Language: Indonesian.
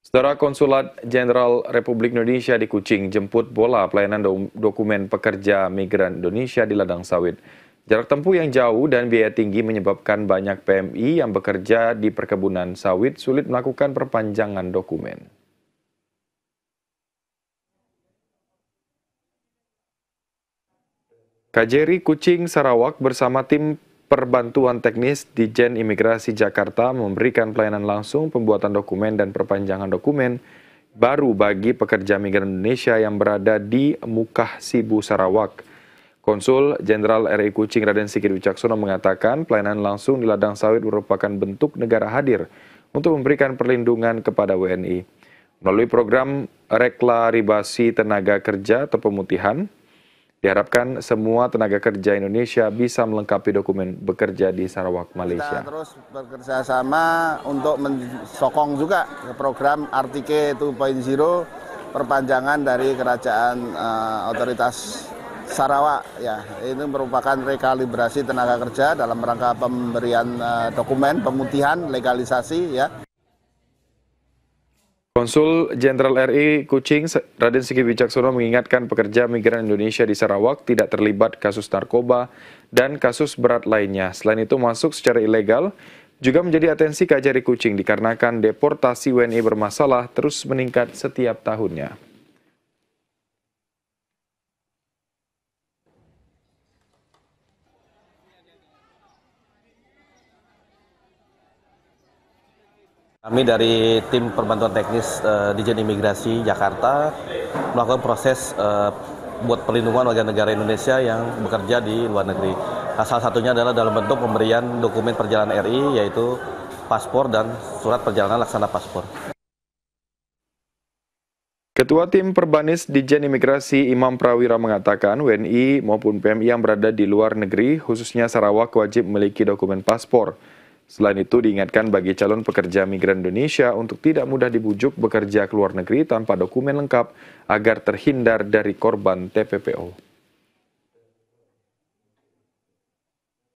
Setara Konsulat Jenderal Republik Indonesia di Kucing jemput bola pelayanan do dokumen pekerja migran Indonesia di ladang sawit. Jarak tempuh yang jauh dan biaya tinggi menyebabkan banyak PMI yang bekerja di perkebunan sawit sulit melakukan perpanjangan dokumen. Kajeri Kucing Sarawak bersama tim Perbantuan Teknis di Jen Imigrasi Jakarta memberikan pelayanan langsung pembuatan dokumen dan perpanjangan dokumen baru bagi pekerja migran Indonesia yang berada di Mukah Sibu Sarawak. Konsul Jenderal RI Kucing Raden Sigit Wicaksono mengatakan pelayanan langsung di ladang sawit merupakan bentuk negara hadir untuk memberikan perlindungan kepada WNI. Melalui program reklaribasi tenaga kerja atau pemutihan, Diharapkan semua tenaga kerja Indonesia bisa melengkapi dokumen bekerja di Sarawak, Malaysia. Kita terus bekerja sama untuk mensokong juga program RTK 2.0 perpanjangan dari kerajaan uh, otoritas Sarawak ya. Ini merupakan rekalibrasi tenaga kerja dalam rangka pemberian uh, dokumen pemutihan legalisasi ya. Konsul Jenderal RI Kucing Raden Siki Wicaksono mengingatkan pekerja migran Indonesia di Sarawak tidak terlibat kasus narkoba dan kasus berat lainnya. Selain itu masuk secara ilegal juga menjadi atensi Kajari Kucing dikarenakan deportasi WNI bermasalah terus meningkat setiap tahunnya. Kami dari tim perbantuan teknis uh, Dijen Imigrasi Jakarta melakukan proses uh, buat perlindungan warga negara Indonesia yang bekerja di luar negeri. Nah, salah satunya adalah dalam bentuk pemberian dokumen perjalanan RI yaitu paspor dan surat perjalanan laksana paspor. Ketua Tim Perbanis Dijen Imigrasi Imam Prawira mengatakan WNI maupun PMI yang berada di luar negeri, khususnya Sarawak, wajib memiliki dokumen paspor. Selain itu diingatkan bagi calon pekerja migran Indonesia untuk tidak mudah dibujuk bekerja ke luar negeri tanpa dokumen lengkap agar terhindar dari korban TPPO.